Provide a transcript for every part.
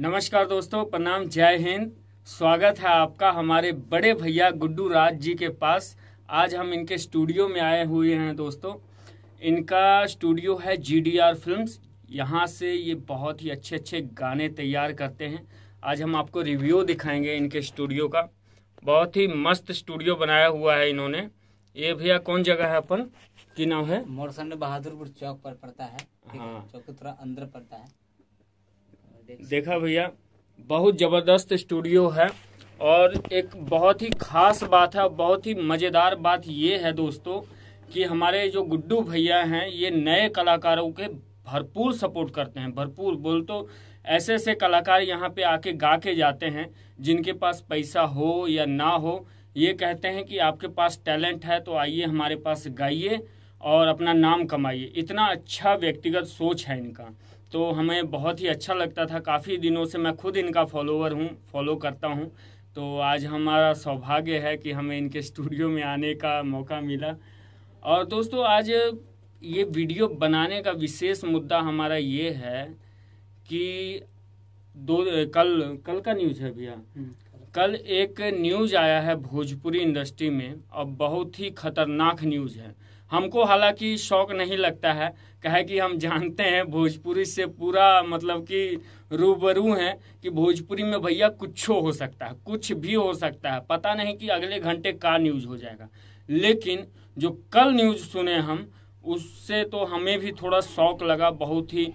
नमस्कार दोस्तों प्रणाम जय हिंद स्वागत है आपका हमारे बड़े भैया गुड्डू राज जी के पास आज हम इनके स्टूडियो में आए हुए हैं दोस्तों इनका स्टूडियो है जी डी आर फिल्म्स यहाँ से ये बहुत ही अच्छे अच्छे गाने तैयार करते हैं आज हम आपको रिव्यू दिखाएंगे इनके स्टूडियो का बहुत ही मस्त स्टूडियो बनाया हुआ है इन्होंने ये भैया कौन जगह है अपन की नाम है मोरसन बहादुरपुर चौक पर पड़ता है हाँ। चौक थोड़ा अंदर पड़ता है देखा भैया बहुत ज़बरदस्त स्टूडियो है और एक बहुत ही खास बात है बहुत ही मज़ेदार बात ये है दोस्तों कि हमारे जो गुड्डू भैया हैं ये नए कलाकारों के भरपूर सपोर्ट करते हैं भरपूर बोल तो ऐसे ऐसे कलाकार यहाँ पे आके गा के जाते हैं जिनके पास पैसा हो या ना हो ये कहते हैं कि आपके पास टैलेंट है तो आइए हमारे पास गाइए और अपना नाम कमाइए इतना अच्छा व्यक्तिगत सोच है इनका तो हमें बहुत ही अच्छा लगता था काफ़ी दिनों से मैं खुद इनका फॉलोवर हूँ फॉलो करता हूँ तो आज हमारा सौभाग्य है कि हमें इनके स्टूडियो में आने का मौका मिला और दोस्तों आज ये वीडियो बनाने का विशेष मुद्दा हमारा ये है कि दो कल कल का न्यूज़ है भैया हम्म। कल एक न्यूज आया है भोजपुरी इंडस्ट्री में और बहुत ही खतरनाक न्यूज है हमको हालांकि शौक नहीं लगता है कहे कि हम जानते हैं भोजपुरी से पूरा मतलब कि रूबरू है कि भोजपुरी में भैया कुछ हो सकता है कुछ भी हो सकता है पता नहीं कि अगले घंटे का न्यूज हो जाएगा लेकिन जो कल न्यूज सुने हम उससे तो हमें भी थोड़ा शौक लगा बहुत ही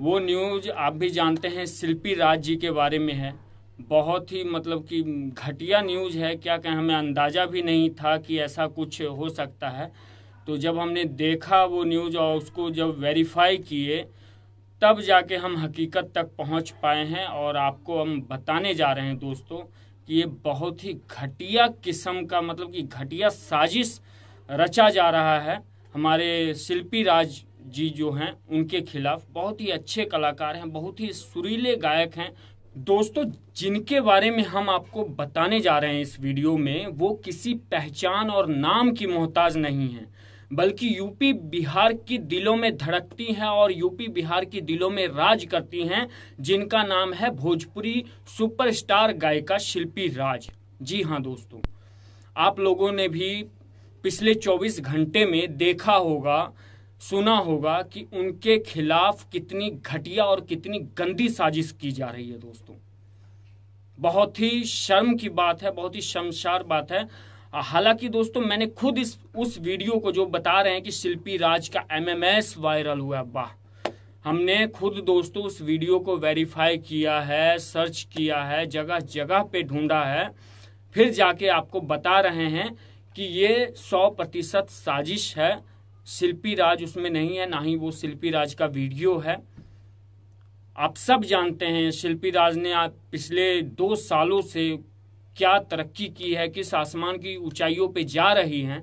वो न्यूज आप भी जानते हैं शिल्पी राज जी के बारे में है बहुत ही मतलब कि घटिया न्यूज़ है क्या कहें हमें अंदाज़ा भी नहीं था कि ऐसा कुछ हो सकता है तो जब हमने देखा वो न्यूज़ और उसको जब वेरीफाई किए तब जाके हम हकीकत तक पहुंच पाए हैं और आपको हम बताने जा रहे हैं दोस्तों कि ये बहुत ही घटिया किस्म का मतलब कि घटिया साजिश रचा जा रहा है हमारे शिल्पी राज जी जो हैं उनके खिलाफ बहुत ही अच्छे कलाकार हैं बहुत ही सुरीले गायक हैं दोस्तों जिनके बारे में हम आपको बताने जा रहे हैं इस वीडियो में वो किसी पहचान और नाम की मोहताज नहीं है बल्कि यूपी बिहार की दिलों में धड़कती हैं और यूपी बिहार की दिलों में राज करती हैं जिनका नाम है भोजपुरी सुपरस्टार गायिका शिल्पी राज जी हाँ दोस्तों आप लोगों ने भी पिछले 24 घंटे में देखा होगा सुना होगा कि उनके खिलाफ कितनी घटिया और कितनी गंदी साजिश की जा रही है दोस्तों बहुत ही शर्म की बात है बहुत ही शमशार बात है हालांकि दोस्तों मैंने खुद इस उस वीडियो को जो बता रहे हैं कि शिल्पी राज का एमएमएस वायरल हुआ वाह हमने खुद दोस्तों उस वीडियो को वेरीफाई किया है सर्च किया है जगह जगह पे ढूंढा है फिर जाके आपको बता रहे हैं कि ये सौ प्रतिशत साजिश है शिल्पी राज उसमें नहीं है ना ही वो शिल्पी राज का वीडियो है आप सब जानते हैं शिल्पी राज ने आप पिछले दो सालों से क्या तरक्की की है किस आसमान की ऊंचाइयों पे जा रही हैं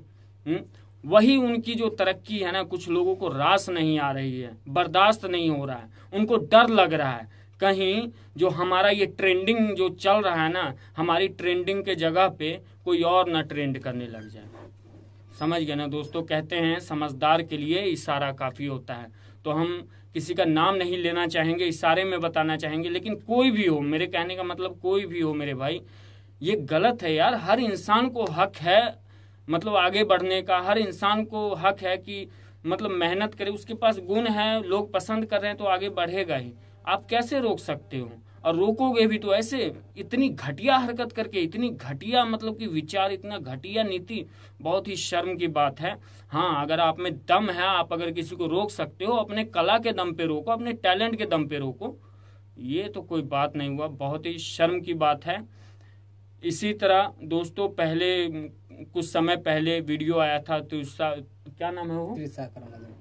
हम्म? वही उनकी जो तरक्की है ना कुछ लोगों को रास नहीं आ रही है बर्दाश्त नहीं हो रहा है उनको डर लग रहा है कहीं जो हमारा ये ट्रेंडिंग जो चल रहा है ना हमारी ट्रेंडिंग के जगह पे कोई और ना ट्रेंड करने लग जाए समझ गए ना दोस्तों कहते हैं समझदार के लिए इशारा काफ़ी होता है तो हम किसी का नाम नहीं लेना चाहेंगे इशारे में बताना चाहेंगे लेकिन कोई भी हो मेरे कहने का मतलब कोई भी हो मेरे भाई ये गलत है यार हर इंसान को हक है मतलब आगे बढ़ने का हर इंसान को हक है कि मतलब मेहनत करे उसके पास गुण है लोग पसंद कर रहे हैं तो आगे बढ़ेगा ही आप कैसे रोक सकते हो और रोकोगे भी तो ऐसे इतनी घटिया हरकत करके इतनी घटिया मतलब कि विचार इतना घटिया नीति बहुत ही शर्म की बात है हाँ अगर आप में दम है आप अगर किसी को रोक सकते हो अपने कला के दम पे रोको अपने टैलेंट के दम पे रोको ये तो कोई बात नहीं हुआ बहुत ही शर्म की बात है इसी तरह दोस्तों पहले कुछ समय पहले वीडियो आया था त्रिषा क्या नाम है वो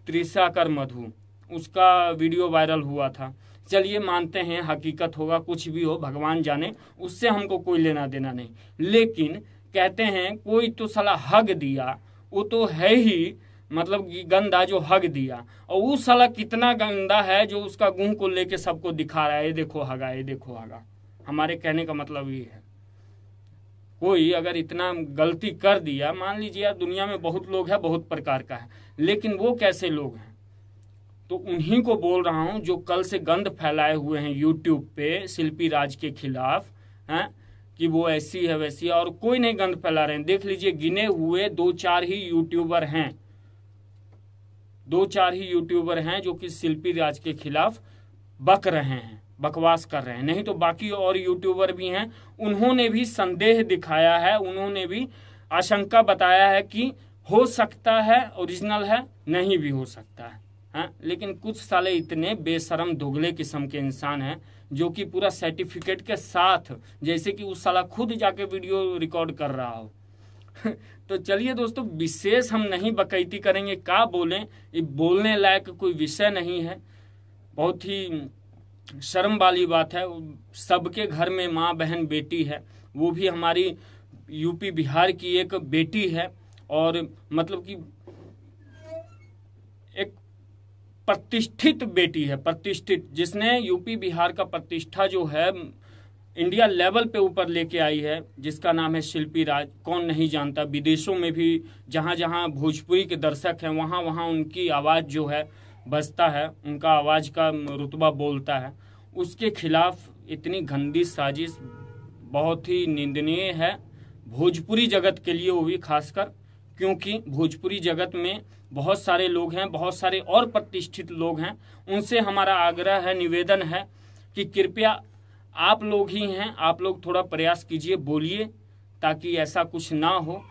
त्रिषा कर मधु उसका वीडियो वायरल हुआ था चलिए मानते हैं हकीकत होगा कुछ भी हो भगवान जाने उससे हमको कोई लेना देना नहीं लेकिन कहते हैं कोई तो सला हग दिया वो तो है ही मतलब गंदा जो हग दिया और वो सला कितना गंदा है जो उसका गुह को लेके सबको दिखा रहा है ये देखो हगा ये देखो हगा हमारे कहने का मतलब ये है कोई अगर इतना गलती कर दिया मान लीजिए यार दुनिया में बहुत लोग है बहुत प्रकार का है लेकिन वो कैसे लोग हैं तो उन्हीं को बोल रहा हूं जो कल से गंद फैलाए हुए हैं यूट्यूब पे शिल्पी राज के खिलाफ हैं कि वो ऐसी है वैसी है और कोई नहीं गंद फैला रहे हैं देख लीजिए गिने हुए दो चार ही यूट्यूबर हैं दो चार ही यूट्यूबर हैं जो कि शिल्पी राज के खिलाफ बक रहे हैं बकवास कर रहे हैं नहीं तो बाकी और यूट्यूबर भी हैं उन्होंने भी संदेह दिखाया है उन्होंने भी आशंका बताया है कि हो सकता है ओरिजिनल है नहीं भी हो सकता है हैं लेकिन कुछ साले इतने बेशरम दोगले किस्म के इंसान हैं जो कि पूरा सर्टिफिकेट के साथ जैसे कि उस साला खुद जाके वीडियो रिकॉर्ड कर रहा हो तो चलिए दोस्तों विशेष हम नहीं बकैती करेंगे का बोलें ये बोलने लायक कोई विषय नहीं है बहुत ही शर्म वाली बात है सबके घर में माँ बहन बेटी है वो भी हमारी यूपी बिहार की एक बेटी है और मतलब कि एक प्रतिष्ठित बेटी है प्रतिष्ठित जिसने यूपी बिहार का प्रतिष्ठा जो है इंडिया लेवल पे ऊपर लेके आई है जिसका नाम है शिल्पी राज कौन नहीं जानता विदेशों में भी जहाँ जहाँ भोजपुरी के दर्शक हैं वहाँ वहाँ उनकी आवाज़ जो है बजता है उनका आवाज़ का रुतबा बोलता है उसके खिलाफ इतनी गंदी साजिश बहुत ही निंदनीय है भोजपुरी जगत के लिए वो भी खासकर क्योंकि भोजपुरी जगत में बहुत सारे लोग हैं बहुत सारे और प्रतिष्ठित लोग हैं उनसे हमारा आग्रह है निवेदन है कि कृपया आप लोग ही हैं आप लोग थोड़ा प्रयास कीजिए बोलिए ताकि ऐसा कुछ ना हो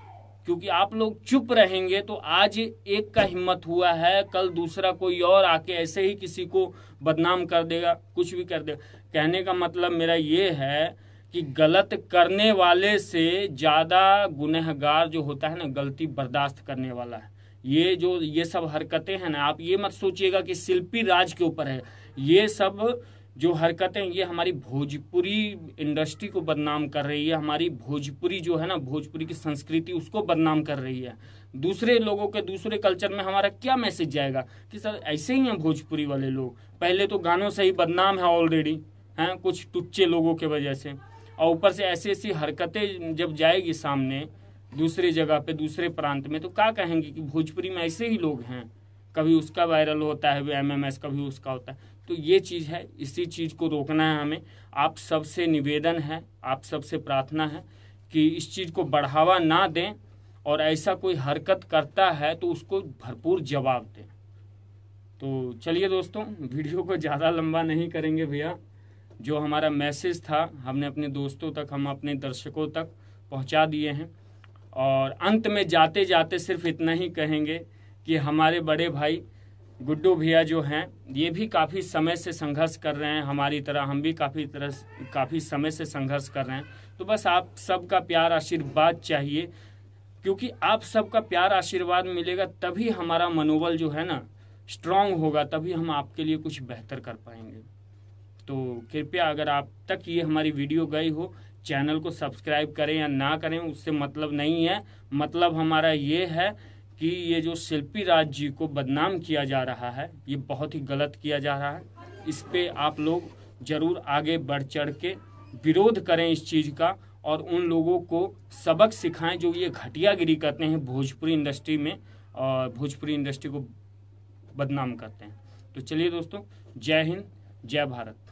क्योंकि आप लोग चुप रहेंगे तो आज एक का हिम्मत हुआ है कल दूसरा कोई और आके ऐसे ही किसी को बदनाम कर देगा कुछ भी कर देगा कहने का मतलब मेरा ये है कि गलत करने वाले से ज़्यादा गुनहगार जो होता है ना गलती बर्दाश्त करने वाला है ये जो ये सब हरकतें हैं ना आप ये मत सोचिएगा कि शिल्पी राज के ऊपर है ये सब जो हरकतें ये हमारी भोजपुरी इंडस्ट्री को बदनाम कर रही है हमारी भोजपुरी जो है ना भोजपुरी की संस्कृति उसको बदनाम कर रही है दूसरे लोगों के दूसरे कल्चर में हमारा क्या मैसेज जाएगा कि सर ऐसे ही हैं भोजपुरी वाले लोग पहले तो गानों से ही बदनाम है ऑलरेडी हैं कुछ टुच्चे लोगों के वजह से और ऊपर से ऐसी ऐसी हरकतें जब जाएगी सामने दूसरे जगह पे दूसरे प्रांत में तो क्या कहेंगे कि भोजपुरी में ऐसे ही लोग हैं कभी उसका वायरल होता है एम एम एस कभी उसका होता है तो ये चीज़ है इसी चीज़ को रोकना है हमें आप सबसे निवेदन है आप सबसे प्रार्थना है कि इस चीज़ को बढ़ावा ना दें और ऐसा कोई हरकत करता है तो उसको भरपूर जवाब दें तो चलिए दोस्तों वीडियो को ज़्यादा लंबा नहीं करेंगे भैया जो हमारा मैसेज था हमने अपने दोस्तों तक हम अपने दर्शकों तक पहुंचा दिए हैं और अंत में जाते जाते सिर्फ इतना ही कहेंगे कि हमारे बड़े भाई गुड्डू भैया जो हैं ये भी काफ़ी समय से संघर्ष कर रहे हैं हमारी तरह हम भी काफ़ी तरह काफ़ी समय से संघर्ष कर रहे हैं तो बस आप सबका प्यार आशीर्वाद चाहिए क्योंकि आप सबका प्यार आशीर्वाद मिलेगा तभी हमारा मनोबल जो है ना स्ट्रांग होगा तभी हम आपके लिए कुछ बेहतर कर पाएंगे तो कृपया अगर आप तक ये हमारी वीडियो गई हो चैनल को सब्सक्राइब करें या ना करें उससे मतलब नहीं है मतलब हमारा ये है कि ये जो शिल्पी राज जी को बदनाम किया जा रहा है ये बहुत ही गलत किया जा रहा है इस पर आप लोग ज़रूर आगे बढ़ चढ़ के विरोध करें इस चीज़ का और उन लोगों को सबक सिखाएं जो ये घटियागिरी करते हैं भोजपुरी इंडस्ट्री में और भोजपुरी इंडस्ट्री को बदनाम करते हैं तो चलिए दोस्तों जय हिंद जय भारत